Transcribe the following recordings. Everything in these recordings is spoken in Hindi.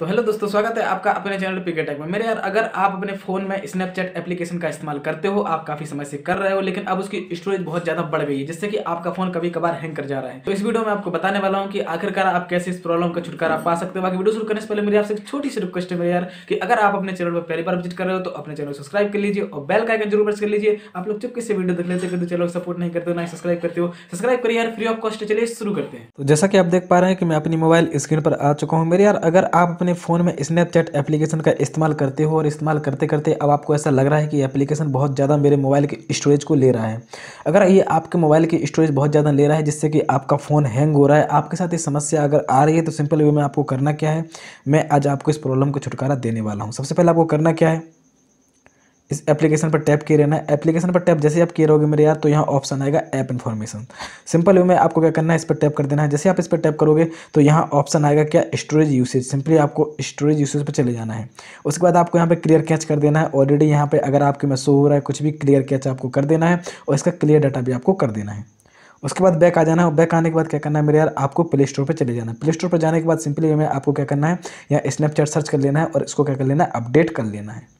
तो हेलो दोस्तों स्वागत है आपका अपने चैनल पिके टैक में मेरे यार अगर आप अपने फ़ोन में स्नैपचैट एप्लीकेशन का इस्तेमाल करते हो आप काफ़ी समय से कर रहे हो लेकिन अब उसकी स्टोरेज बहुत ज़्यादा बढ़ गई है जिससे कि आपका फ़ोन कभी कभार हैंग कर जा रहा है तो इस वीडियो में आपको बताने वाला हूँ कि आखिरकार आप कैसे इस प्रॉब्लम का छुटकारा पा सकते हो बाकी वीडियो शुरू करने से पहले मेरी आपसे छोटी सी रिक्वेस्ट है मेरे यार कि अगर आप अपने चैनल पर पहली बार विजिट कर रहे हो तो अपने चैनल सब्सक्राइब कर लीजिए और बेल का आइकन जरूर प्रेस कर लीजिए आप लोग चुपके से वीडियो देख लेते चलो सपोर्ट नहीं करते हो ना सब्सक्राइब करते हो सब्सक्राइब करिए यार फ्री ऑफ कॉस्ट चलिए शुरू करते हैं तो जैसा कि आप देख पा रहे हैं कि मैं अपनी मोबाइल स्क्रीन पर आ चुका हूँ मेरे यार अगर आप अपने फ़ोन में स्नैपचैट एप्लीकेशन का इस्तेमाल करते हो और इस्तेमाल करते करते अब आपको ऐसा लग रहा है कि एप्लीकेशन बहुत ज़्यादा मेरे मोबाइल के स्टोरेज को ले रहा है अगर ये आपके मोबाइल की स्टोरेज बहुत ज़्यादा ले रहा है जिससे कि आपका फ़ोन हैंग हो रहा है आपके साथ ये समस्या अगर आ रही है तो सिंपल वे में आपको करना क्या है मैं आज आपको इस प्रॉब्लम को छुटकारा देने वाला हूँ सबसे पहले आपको करना क्या है इस एप्लीकेशन पर टैप किए रहना है एप्लीकेशन पर टैप जैसे आप किए रहोगे मेरे यार तो यहाँ ऑप्शन आएगा ऐप इन्फॉर्मेशन सिंपल वे में आपको क्या करना है इस पर टैप कर देना है जैसे आप इस पर टैप करोगे तो यहाँ ऑप्शन आएगा क्या स्टोरेज यूसेज सिंपली आपको स्टोरेज यूसेज पर चले जाना है उसके बाद आपको यहाँ पर क्लियर कैच कर देना है ऑलरेडी यहाँ पर अगर आपके में शो हो रहा है कुछ भी क्लियर कैच आपको कर देना है और इसका क्लियर डाटा भी आपको कर देना है उसके बाद बैक आ जाना है और बैक आने के बाद क्या करना है मेरे यार आपको प्ले स्टोर पर चले जाना है प्ले स्टोर पर जाने के बाद सिंपली हमें आपको क्या करना है यहाँ स्नैपचैट सर्च कर लेना है और इसको क्या कर लेना है अपडेट कर लेना है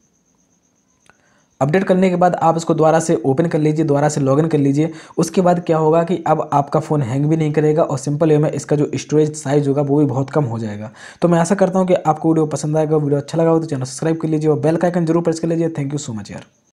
अपडेट करने के बाद आप इसको दोबारा से ओपन कर लीजिए दोबारा से लॉगिन कर लीजिए उसके बाद क्या होगा कि अब आपका फ़ोन हैंग भी नहीं करेगा और सिंपल वे में इसका जो स्टोरेज साइज़ होगा वो भी बहुत कम हो जाएगा तो मैं आशा करता हूँ कि आपको वीडियो पसंद आएगा वीडियो अच्छा लगा हो तो चैनल सब्सक्राइब कर लीजिए और बेल का आइकन जरूर प्रेस कर लीजिए थैंक यू सो मच यार